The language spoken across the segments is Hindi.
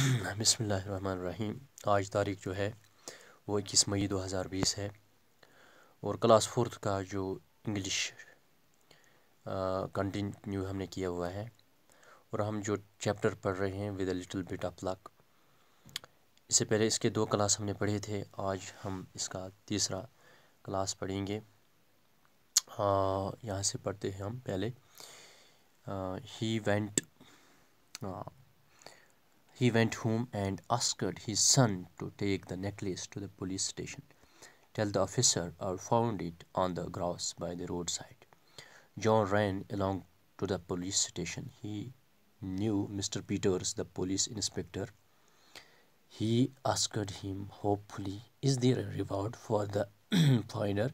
बसमीम आज तारीख जो है वो इक्कीस मई दो हज़ार बीस है और क्लास फोर्थ का जो इंग्लिश कंटिन्यू हमने किया हुआ है और हम जो चैप्टर पढ़ रहे हैं with a little bit of luck इससे पहले इसके दो क्लास हमने पढ़े थे आज हम इसका तीसरा क्लास पढ़ेंगे यहाँ से पढ़ते हैं हम पहले ही went He went home and asked his son to take the necklace to the police station. Tell the officer I found it on the grass by the roadside. John ran along to the police station. He knew Mr. Peters, the police inspector. He asked him hopefully, Is there a reward for the finder?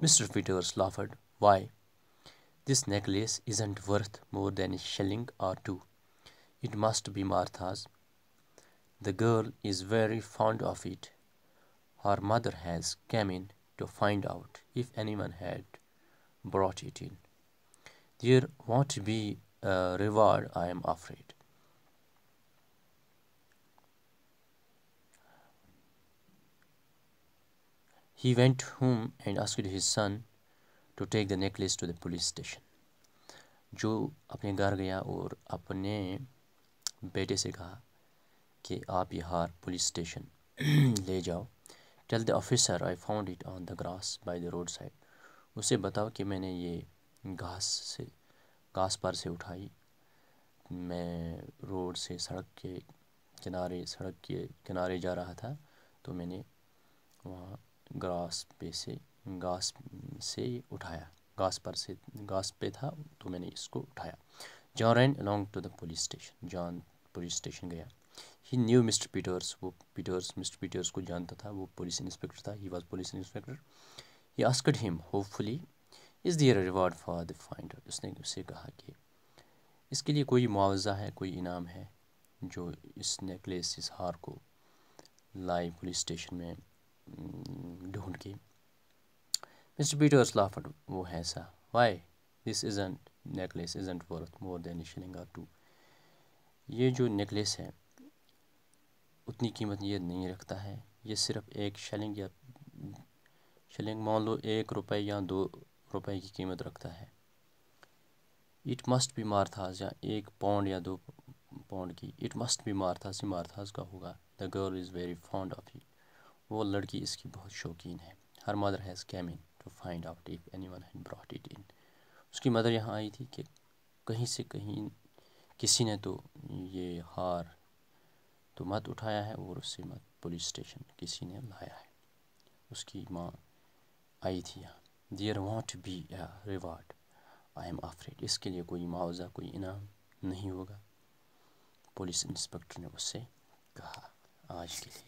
Mr. Peters laughed. Why? This necklace isn't worth more than a shilling or two. It must be Martha's. The girl is very fond of it. Her mother has come in to find out if anyone had brought it in. There won't be a reward, I am afraid. He went home and asked his son to take the necklace to the police station. जो अपने घर गया और अपने बेटे से कहा कि आप यहाँ पुलिस स्टेशन ले जाओ tell the officer I found it on the grass by the road side उसे बताओ कि मैंने ये घास से घास पर से उठाई मैं रोड से सड़क के किनारे सड़क के किनारे जा रहा था तो मैंने वहाँ ग्रास पे से घास से उठाया घास पर से घास पे था तो मैंने इसको उठाया John ran along to the police station John police station गया ही न्यू मिस्टर पीटर्स वो पीटर्स मिस्टर पीटर्स को जानता था वो पुलिस इंस्पेक्टर था he was police inspector he asked him hopefully is there reward for the find उसने उसे कहा कि इसके लिए कोई मुआवजा है कोई इनाम है जो इस नेकलेस इस हार को लाए पुलिस स्टेशन में ढूंढ के मिस्टर पीटर्स लाफट वो है ऐसा why this isn't necklace isn't worth more than shilling or two ये जो नेकलेस है इतनी कीमत ये नहीं रखता है ये सिर्फ एक शलिंग या शलिंग मान लो एक रुपए या दो रुपए की कीमत रखता है इट मस्ट भी मारथास या एक पाउंड या दो पाउंड की इट मस्ट बी मारथास ही मारथास का होगा the girl is very fond of it वो लड़की इसकी बहुत शौकीन है हर mother has came in to find out if anyone brought it in उसकी मदर यहाँ आई थी कि कहीं से कहीं किसी ने तो ये हार तो मत उठाया है और उससे मत पुलिस स्टेशन किसी ने लाया है उसकी माँ आई थी यहाँ there won't be a reward I am afraid इसके लिए कोई मुआवजा कोई इनाम नहीं होगा पुलिस इंस्पेक्टर ने उससे कहा आज के लिए